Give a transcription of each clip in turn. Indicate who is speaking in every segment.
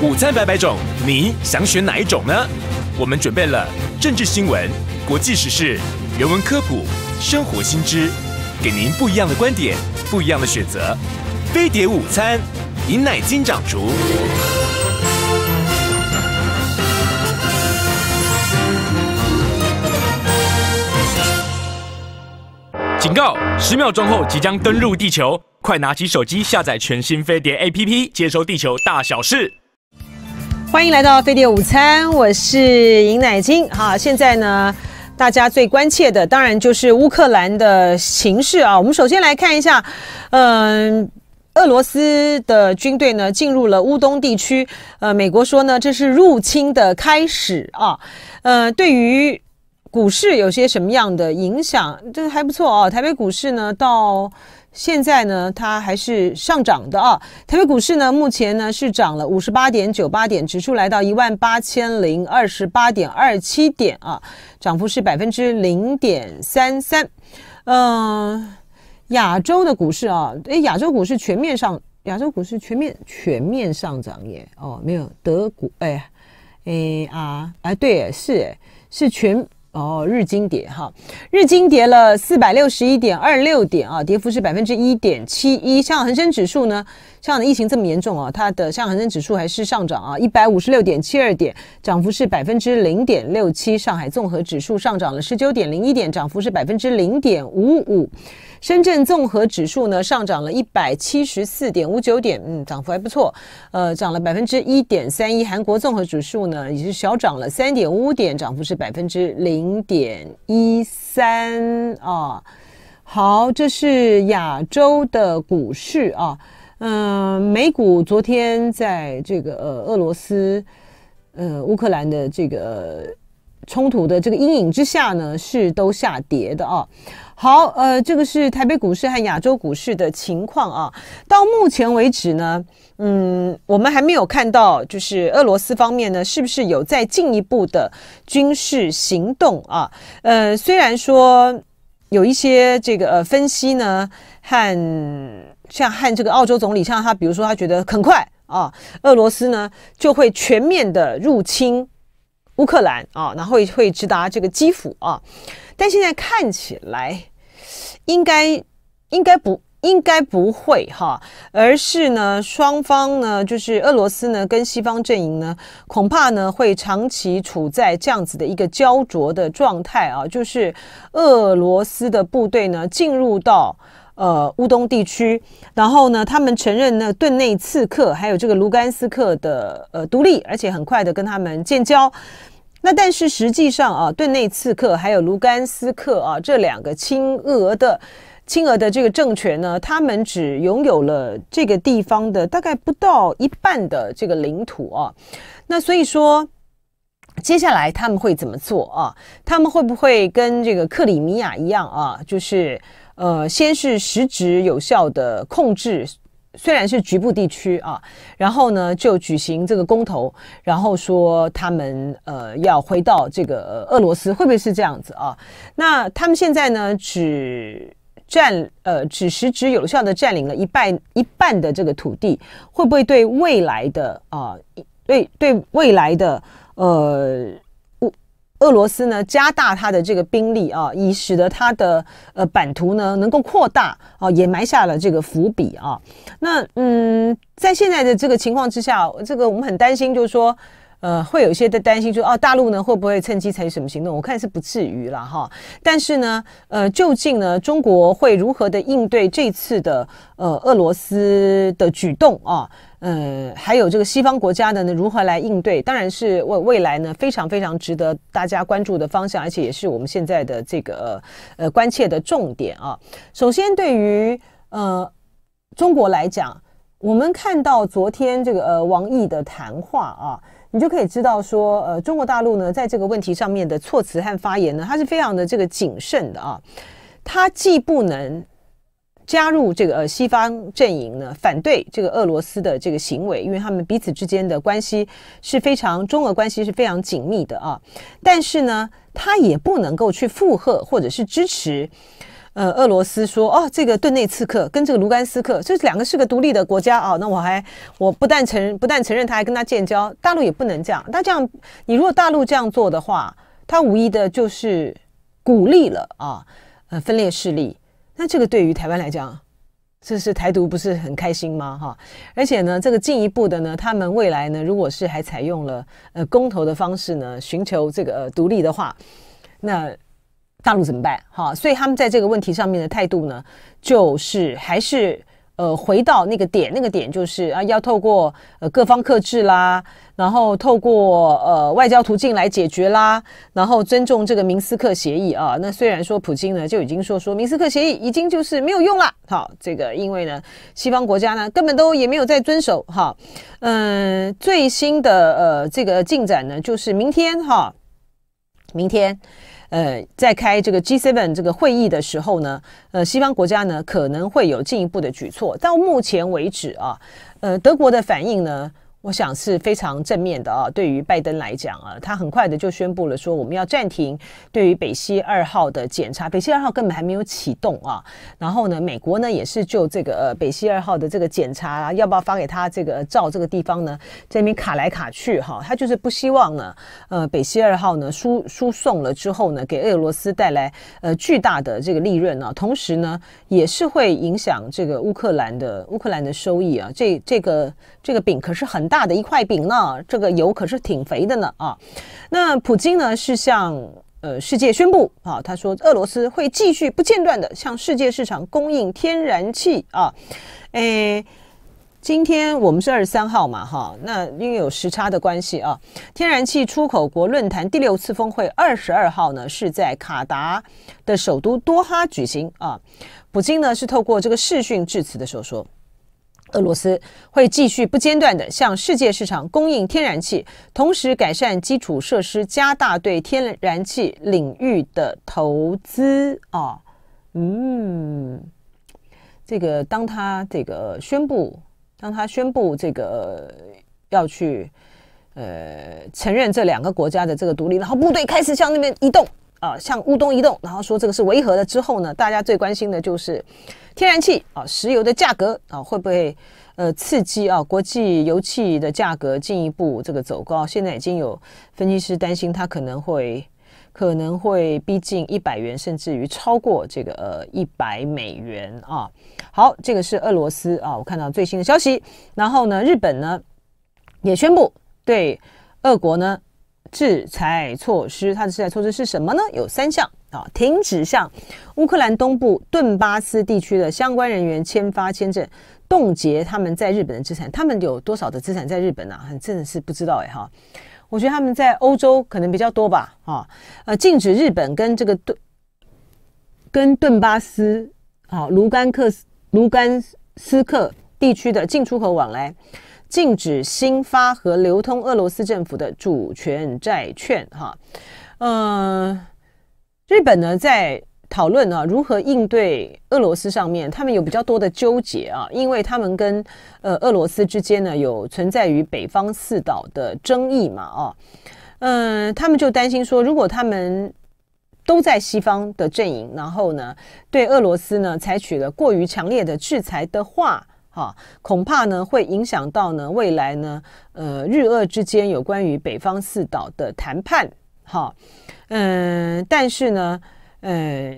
Speaker 1: 午餐百百种，你想选哪一种呢？我们准备了政治新闻、国际时事、人文科普、生活新知，给您不一样的观点，不一样的选择。飞碟午餐，饮奶金掌厨。警告！十秒钟后即将登陆地球，快拿起手机下载全新飞碟 APP，接收地球大小事。欢迎来到飞碟午餐，我是尹乃菁哈。现在呢，大家最关切的当然就是乌克兰的形势啊。我们首先来看一下，嗯，俄罗斯的军队呢进入了乌东地区，呃，美国说呢这是入侵的开始啊。呃，对于股市有些什么样的影响？这个还不错啊，台北股市呢到。现在呢，它还是上涨的啊。台北股市呢，目前呢是涨了五十八点九八点，指数来到一万八千零二十八点二七点啊，涨幅是百分之零点三三。嗯，亚洲的股市啊，诶，亚洲股市全面上，亚洲股市全面全面上涨耶。哦，没有，德股哎哎啊哎，对，是是全。哦，日经跌哈，日经跌了四百六十一点二六点啊，跌幅是百分之一点七一。像恒生指数呢？像疫情这么严重啊，它的上证指数还是上涨啊，一百五十六点七二点，涨幅是百分之零点六七。上海综合指数上涨了十九点零一点，涨幅是百分之零点五五。深圳综合指数呢，上涨了一百七十四点五九点，嗯，涨幅还不错。呃，涨了百分之一点三一。韩国综合指数呢，也是小涨了三点五五点，涨幅是百分之零点一三啊。好，这是亚洲的股市啊。嗯，美股昨天在这个呃俄罗斯、呃乌克兰的这个冲突的这个阴影之下呢，是都下跌的啊。好，呃，这个是台北股市和亚洲股市的情况啊。到目前为止呢，嗯，我们还没有看到就是俄罗斯方面呢，是不是有再进一步的军事行动啊？呃，虽然说有一些这个呃分析呢和。像和这个澳洲总理，像他，比如说他觉得很快啊，俄罗斯呢就会全面的入侵乌克兰啊，然后会直达这个基辅啊，但现在看起来应该应该不应该不会哈，而是呢双方呢就是俄罗斯呢跟西方阵营呢，恐怕呢会长期处在这样子的一个焦灼的状态啊，就是俄罗斯的部队呢进入到。呃，乌东地区，然后呢，他们承认呢顿内刺客还有这个卢甘斯克的呃独立，而且很快的跟他们建交。那但是实际上啊，顿内刺客还有卢甘斯克啊这两个亲俄的亲俄的这个政权呢，他们只拥有了这个地方的大概不到一半的这个领土啊。那所以说，接下来他们会怎么做啊？他们会不会跟这个克里米亚一样啊？就是。呃，先是实质有效的控制，虽然是局部地区啊，然后呢就举行这个公投，然后说他们呃要回到这个俄罗斯，会不会是这样子啊？那他们现在呢只占呃只实质有效的占领了一半一半的这个土地，会不会对未来的啊对对未来的呃？俄罗斯呢，加大它的这个兵力啊，以使得它的呃版图呢能够扩大啊，也埋下了这个伏笔啊。那嗯，在现在的这个情况之下，这个我们很担心，就是说。呃，会有一些的担心，就哦，大陆呢会不会趁机采取什么行动？我看是不至于了哈。但是呢，呃，究竟呢，中国会如何的应对这次的呃俄罗斯的举动啊？呃，还有这个西方国家的呢，如何来应对？当然是未未来呢，非常非常值得大家关注的方向，而且也是我们现在的这个呃关切的重点啊。首先，对于呃中国来讲，我们看到昨天这个呃王毅的谈话啊。你就可以知道说，呃，中国大陆呢，在这个问题上面的措辞和发言呢，它是非常的这个谨慎的啊。它既不能加入这个呃西方阵营呢，反对这个俄罗斯的这个行为，因为他们彼此之间的关系是非常中俄关系是非常紧密的啊。但是呢，它也不能够去附和或者是支持。呃，俄罗斯说哦，这个顿内茨克跟这个卢甘斯克，这两个是个独立的国家啊。那我还我不但承认，不但承认，他还跟他建交。大陆也不能这样。那这样，你如果大陆这样做的话，他无疑的就是鼓励了啊，呃，分裂势力。那这个对于台湾来讲，这是台独不是很开心吗？哈。而且呢，这个进一步的呢，他们未来呢，如果是还采用了呃公投的方式呢，寻求这个独立的话，那。大陆怎么办？哈，所以他们在这个问题上面的态度呢，就是还是呃回到那个点，那个点就是啊，要透过呃各方克制啦，然后透过呃外交途径来解决啦，然后尊重这个明斯克协议啊。那虽然说普京呢就已经说说明斯克协议已经就是没有用了，好，这个因为呢西方国家呢根本都也没有在遵守哈。嗯，最新的呃这个进展呢，就是明天哈，明天。呃，在开这个 G7 这个会议的时候呢，呃，西方国家呢可能会有进一步的举措。到目前为止啊，呃，德国的反应呢？我想是非常正面的啊，对于拜登来讲啊，他很快的就宣布了说我们要暂停对于北溪二号的检查，北溪二号根本还没有启动啊。然后呢，美国呢也是就这个呃、北溪二号的这个检查，啊，要不要发给他这个照这个地方呢？这边卡来卡去哈，他就是不希望呢，呃，北溪二号呢输输送了之后呢，给俄罗斯带来呃巨大的这个利润呢，同时呢也是会影响这个乌克兰的乌克兰的收益啊。这这个这个饼可是很。大的一块饼呢，这个油可是挺肥的呢啊。那普京呢是向呃世界宣布啊，他说俄罗斯会继续不间断的向世界市场供应天然气啊。哎，今天我们是二十三号嘛哈，那因为有时差的关系啊，天然气出口国论坛第六次峰会二十二号呢是在卡达的首都多哈举行啊。普京呢是透过这个视讯致辞的时候说。俄罗斯会继续不间断的向世界市场供应天然气，同时改善基础设施，加大对天然气领域的投资啊。嗯，这个当他这个宣布，当他宣布这个要去，呃，承认这两个国家的这个独立，然后部队开始向那边移动。啊，像乌东移动，然后说这个是维和的之后呢，大家最关心的就是天然气啊、石油的价格啊，会不会呃刺激啊国际油气的价格进一步这个走高？现在已经有分析师担心，它可能会可能会逼近一百元，甚至于超过这个呃一百美元啊。好，这个是俄罗斯啊，我看到最新的消息，然后呢，日本呢也宣布对俄国呢。制裁措施，它的制裁措施是什么呢？有三项啊：停止向乌克兰东部顿巴斯地区的相关人员签发签证，冻结他们在日本的资产。他们有多少的资产在日本呢？真的是不知道哎哈。我觉得他们在欧洲可能比较多吧啊。呃，禁止日本跟这个顿、跟顿巴斯啊、卢甘克斯、卢甘斯克地区的进出口往来。禁止新发和流通俄罗斯政府的主权债券。哈，嗯，日本呢在讨论啊如何应对俄罗斯上面，他们有比较多的纠结啊，因为他们跟呃俄罗斯之间呢有存在于北方四岛的争议嘛，哦，嗯，他们就担心说，如果他们都在西方的阵营，然后呢对俄罗斯呢采取了过于强烈的制裁的话。啊，恐怕呢会影响到呢未来呢，呃，日俄之间有关于北方四岛的谈判，哈，嗯，但是呢，呃，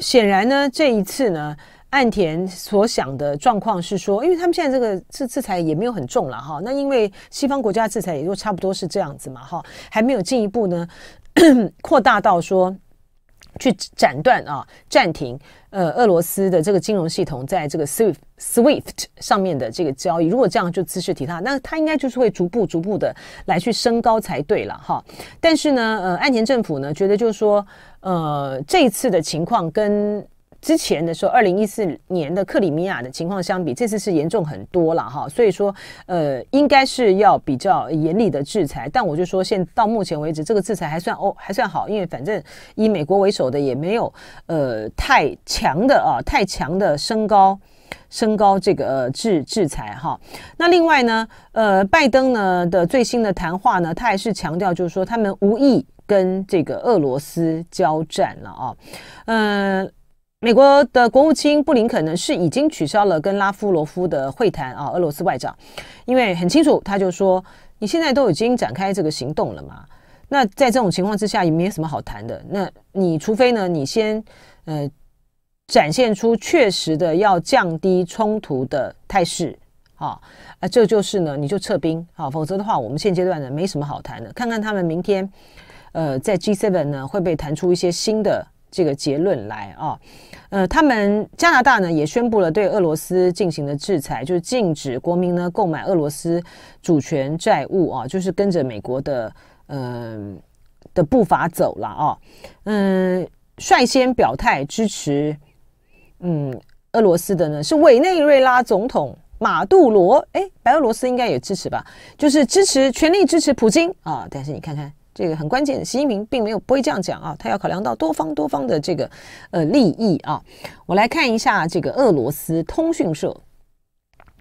Speaker 1: 显然呢，这一次呢，岸田所想的状况是说，因为他们现在这个制制裁也没有很重了，哈，那因为西方国家制裁也就差不多是这样子嘛，哈，还没有进一步呢 扩大到说。去斩断啊，暂停，呃，俄罗斯的这个金融系统在这个 SWIFT SWIFT 上面的这个交易，如果这样就姿势提他，那他应该就是会逐步逐步的来去升高才对了哈。但是呢，呃，岸田政府呢觉得就是说，呃，这次的情况跟。之前的时候，二零一四年的克里米亚的情况相比，这次是严重很多了哈。所以说，呃，应该是要比较严厉的制裁。但我就说，现到目前为止，这个制裁还算哦，还算好，因为反正以美国为首的也没有呃太强的啊，太强的升高升高这个制制裁哈。那另外呢，呃，拜登呢的最新的谈话呢，他还是强调就是说，他们无意跟这个俄罗斯交战了啊，嗯。美国的国务卿布林肯呢是已经取消了跟拉夫罗夫的会谈啊，俄罗斯外长，因为很清楚，他就说，你现在都已经展开这个行动了嘛，那在这种情况之下，也没什么好谈的。那你除非呢，你先呃展现出确实的要降低冲突的态势啊，啊，这就是呢，你就撤兵啊，否则的话，我们现阶段呢，没什么好谈的。看看他们明天，呃，在 G7 呢，会不会谈出一些新的。这个结论来啊，呃，他们加拿大呢也宣布了对俄罗斯进行了制裁，就是禁止国民呢购买俄罗斯主权债务啊，就是跟着美国的嗯的步伐走了啊，嗯，率先表态支持嗯俄罗斯的呢是委内瑞拉总统马杜罗，哎，白俄罗斯应该也支持吧，就是支持全力支持普京啊，但是你看看。这个很关键，习近平并没有不会这样讲啊，他要考量到多方多方的这个呃利益啊。我来看一下这个俄罗斯通讯社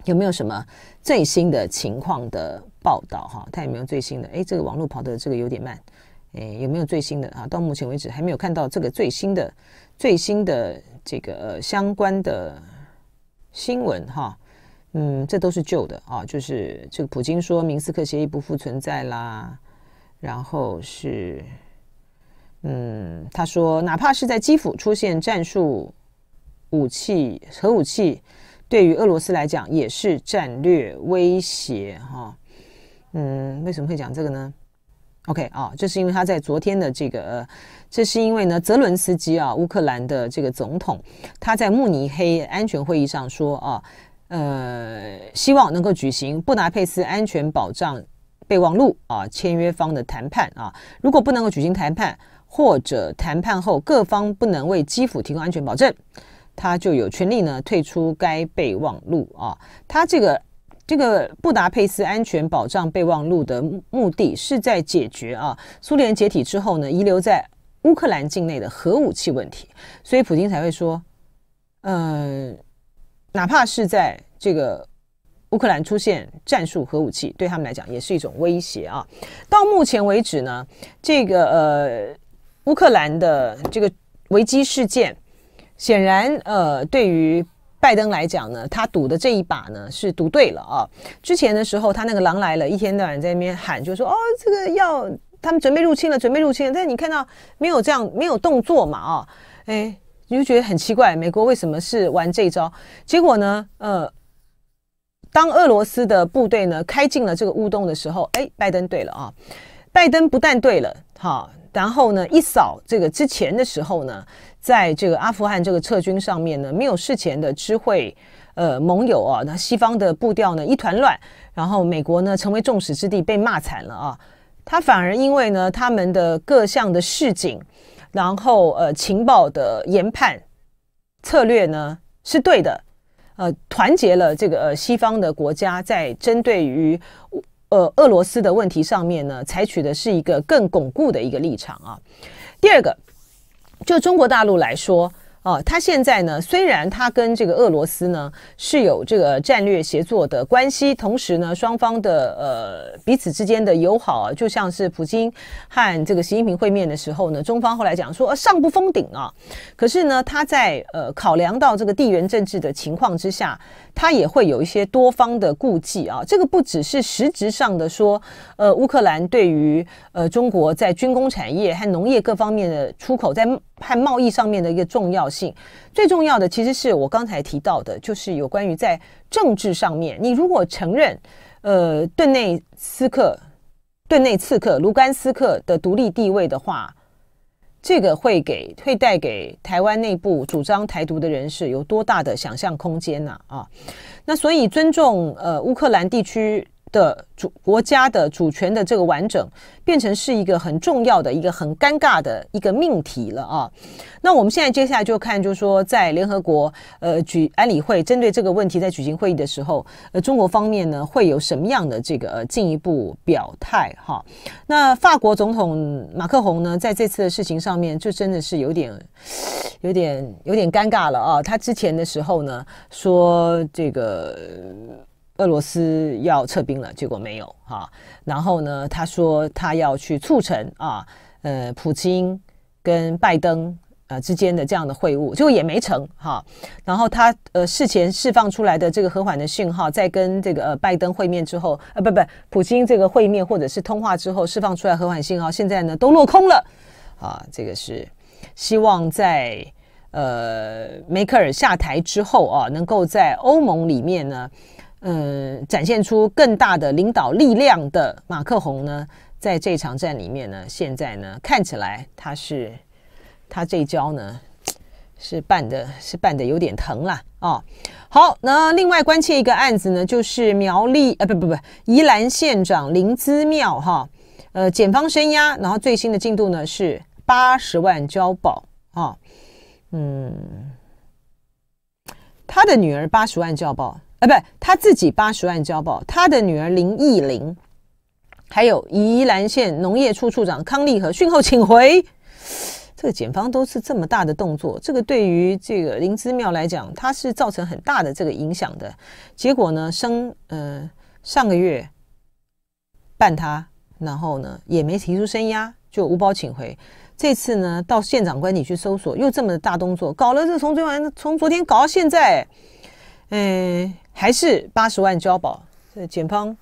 Speaker 1: 有没有什么最新的情况的报道哈？他有没有最新的，哎，这个网络跑的这个有点慢，哎，有没有最新的啊？到目前为止还没有看到这个最新的最新的这个相关的新闻哈。嗯，这都是旧的啊，就是这个普京说明斯克协议不复存在啦。然后是，嗯，他说，哪怕是在基辅出现战术武器、核武器，对于俄罗斯来讲也是战略威胁。哈，嗯，为什么会讲这个呢？OK 啊，这是因为他在昨天的这个，这是因为呢，泽伦斯基啊，乌克兰的这个总统，他在慕尼黑安全会议上说啊，呃，希望能够举行布达佩斯安全保障。备忘录啊，签约方的谈判啊，如果不能够举行谈判，或者谈判后各方不能为基辅提供安全保证，他就有权利呢退出该备忘录啊。他这个这个布达佩斯安全保障备忘录的目的是在解决啊苏联解体之后呢遗留在乌克兰境内的核武器问题，所以普京才会说，嗯，哪怕是在这个。乌克兰出现战术核武器，对他们来讲也是一种威胁啊。到目前为止呢，这个呃，乌克兰的这个危机事件，显然呃，对于拜登来讲呢，他赌的这一把呢是赌对了啊。之前的时候，他那个狼来了，一天到晚在那边喊，就说哦，这个要他们准备入侵了，准备入侵了。但你看到没有这样没有动作嘛啊？哎，你就觉得很奇怪，美国为什么是玩这招？结果呢，呃。当俄罗斯的部队呢开进了这个乌洞的时候，哎，拜登对了啊！拜登不但对了哈，然后呢一扫这个之前的时候呢，在这个阿富汗这个撤军上面呢，没有事前的知会呃盟友啊，那西方的步调呢一团乱，然后美国呢成为众矢之的，被骂惨了啊！他反而因为呢他们的各项的示警，然后呃情报的研判策略呢是对的。呃，团结了这个呃西方的国家，在针对于呃俄罗斯的问题上面呢，采取的是一个更巩固的一个立场啊。第二个，就中国大陆来说。哦，他现在呢？虽然他跟这个俄罗斯呢是有这个战略协作的关系，同时呢，双方的呃彼此之间的友好啊，就像是普京和这个习近平会面的时候呢，中方后来讲说上不封顶啊。可是呢，他在呃考量到这个地缘政治的情况之下，他也会有一些多方的顾忌啊。这个不只是实质上的说，呃，乌克兰对于呃中国在军工产业和农业各方面的出口在。和贸易上面的一个重要性，最重要的其实是我刚才提到的，就是有关于在政治上面，你如果承认，呃，顿内斯克、顿内刺客、卢甘斯克的独立地位的话，这个会给会带给台湾内部主张台独的人士有多大的想象空间呢？啊，那所以尊重呃乌克兰地区。的主国家的主权的这个完整，变成是一个很重要的一个很尴尬的一个命题了啊。那我们现在接下来就看，就是说在联合国呃举安理会针对这个问题在举行会议的时候，呃中国方面呢会有什么样的这个进一步表态哈？那法国总统马克宏呢在这次的事情上面就真的是有点有点有点尴尬了啊。他之前的时候呢说这个。俄罗斯要撤兵了，结果没有哈。然后呢，他说他要去促成啊，呃，普京跟拜登啊之间的这样的会晤，结果也没成哈。然后他呃事前释放出来的这个和缓的讯号，在跟这个拜登会面之后啊，不不，普京这个会面或者是通话之后释放出来和缓信号，现在呢都落空了啊。这个是希望在呃梅克尔下台之后啊，能够在欧盟里面呢。嗯，展现出更大的领导力量的马克宏呢，在这场战里面呢，现在呢看起来他是他这一招呢是办的是办的有点疼了啊。好，那另外关切一个案子呢，就是苗栗啊，不不不，宜兰县长林资妙哈，呃，检方声押，然后最新的进度呢是八十万交保啊，嗯，他的女儿八十万交保。不，他自己八十万交保，他的女儿林忆玲，还有宜兰县农业处处长康立和讯后请回。这个检方都是这么大的动作，这个对于这个林之妙来讲，他是造成很大的这个影响的。结果呢，生呃上个月办他，然后呢也没提出声压，就无保请回。这次呢到县长官邸去搜索，又这么大动作，搞了这从昨晚从昨天搞到现在。嗯，还是八十万交保。检方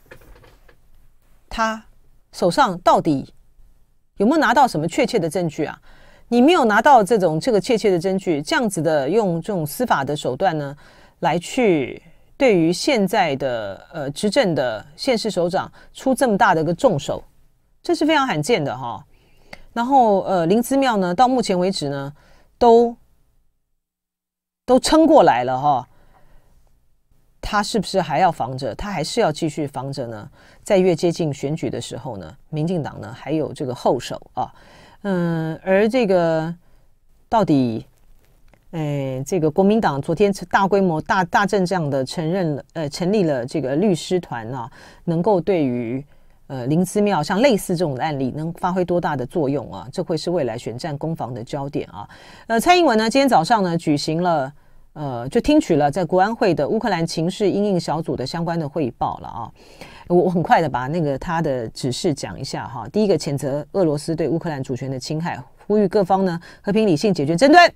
Speaker 1: 他手上到底有没有拿到什么确切的证据啊？你没有拿到这种这个确切的证据，这样子的用这种司法的手段呢，来去对于现在的呃执政的现市首长出这么大的一个重手，这是非常罕见的哈。然后呃林慈庙呢，到目前为止呢，都都撑过来了哈。他是不是还要防着？他还是要继续防着呢？在越接近选举的时候呢，民进党呢还有这个后手啊，嗯，而这个到底，哎，这个国民党昨天大规模大大阵仗的承认了，呃，成立了这个律师团啊，能够对于呃林思妙像类似这种案例能发挥多大的作用啊？这会是未来选战攻防的焦点啊。呃，蔡英文呢今天早上呢举行了。呃，就听取了在国安会的乌克兰情势应应小组的相关的汇报了啊。我我很快的把那个他的指示讲一下哈。第一个，谴责俄罗斯对乌克兰主权的侵害，呼吁各方呢和平理性解决争端。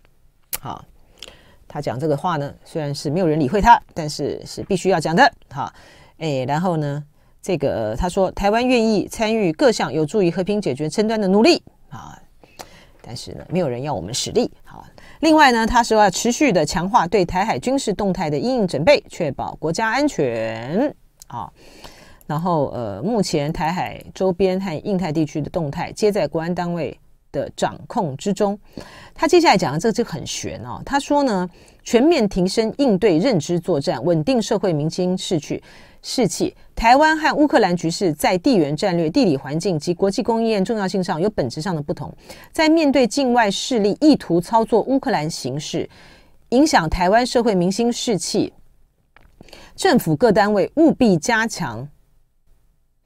Speaker 1: 好，他讲这个话呢，虽然是没有人理会他，但是是必须要讲的。好，哎，然后呢，这个他说台湾愿意参与各项有助于和平解决争端的努力啊，但是呢，没有人要我们使力好。另外呢，他说要持续的强化对台海军事动态的应应准备，确保国家安全啊。然后呃，目前台海周边和印太地区的动态皆在国安单位的掌控之中。他接下来讲的这个就很玄哦。他说呢，全面提升应对认知作战，稳定社会民心士气。士气。台湾和乌克兰局势在地缘战略、地理环境及国际供应链重要性上有本质上的不同。在面对境外势力意图操作乌克兰形势，影响台湾社会民心士气，政府各单位务必加强。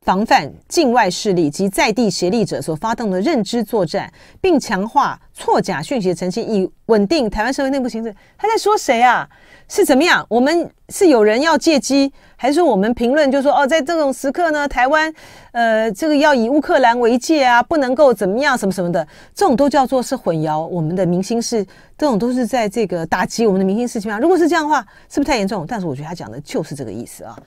Speaker 1: 防范境外势力及在地协力者所发动的认知作战，并强化错假讯息的澄清，以稳定台湾社会内部形势。他在说谁啊？是怎么样？我们是有人要借机，还是说我们评论就说哦，在这种时刻呢，台湾，呃，这个要以乌克兰为界啊，不能够怎么样什么什么的，这种都叫做是混淆我们的明星是这种都是在这个打击我们的明星事情啊。如果是这样的话，是不是太严重？但是我觉得他讲的就是这个意思啊。